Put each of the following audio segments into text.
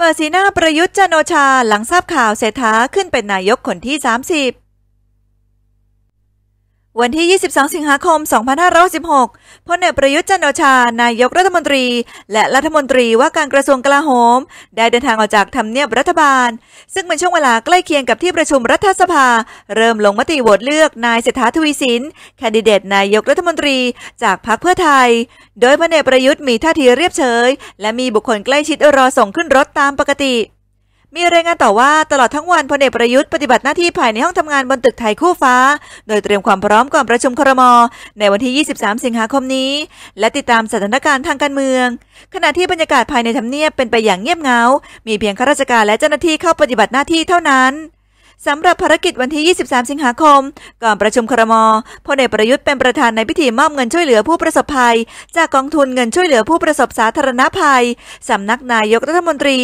เปิดสีหน้าประยุทธ์จันโอชา หลังทราบข่าวเศรษฐาขึ้นเป็นนายกคนที่ 30วันที่ 22 สิงหาคม 2516พลเอกประยุทธ์ จันโอชานายกรัฐมนตรี และรัฐมนตรีว่าการกระทรวงกลาโหม ได้เดินทางออกจากทำเนียบรัฐบาล ซึ่งเป็นช่วงเวลาใกล้เคียงกับที่ประชุมรัฐสภา เริ่มลงมติโหวตเลือกนายเศรษฐาทวีสิน แคนดิเดตนายกรัฐมนตรีจากพรรคเพื่อไทย โดยพลเอกประยุทธ์มีท่าทีเรียบเฉย และมีบุคคลใกล้ชิดรอส่งขึ้นรถตามปกติมีรายงานต่อว่าตลอดทั้งวันพลเอกประยุทธ์ปฏิบัติหน้าที่ภายในห้องทำงานบนตึกไทยคู่ฟ้า โดยเตรียมความพร้อมก่อนประชุมครม ในวันที่ 23 สิงหาคมนี้ และติดตามสถานการณ์ทางการเมือง ขณะที่บรรยากาศภายในทำเนียบเป็นไปอย่างเงียบเงา มีเพียงข้าราชการและเจ้าหน้าที่เข้าปฏิบัติหน้าที่เท่านั้นสำหรับภารกิจวันที่ 23 สิงหาคม ก่อนประชุมครม พลเอกประยุทธ์เป็นประธานในพิธีมอบเงินช่วยเหลือผู้ประสบภัย จากกองทุนเงินช่วยเหลือผู้ประสบสาธารณภัย สำนักนายกรัฐมนตรี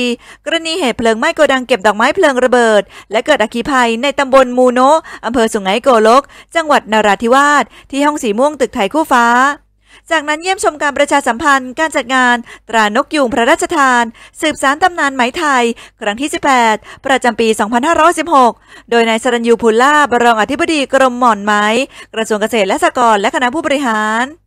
กรณีเหตุเพลิงไหม้โกดังเก็บดอกไม้เพลิงระเบิด และเกิดอัคีภัยในตำบลมูโนอำเภอสุไหงโกลก จังหวัดนราธิวาสที่ห้องสีม่วงตึกไทยคู่ฟ้าจากนั้นเยี่ยมชมการประชาสัมพันธ์การจัดงาน ตรานกยุงพระราชทาน สืบสารตำนานไหมไทย ครั้งที่ 18 ประจำปี 2516 โดยนายสรัญยูพุลล่าบรองอธิบดีกรมหม่อนไม้กระทรวงเกษตรและสหกรณ์และคณะผู้บริหาร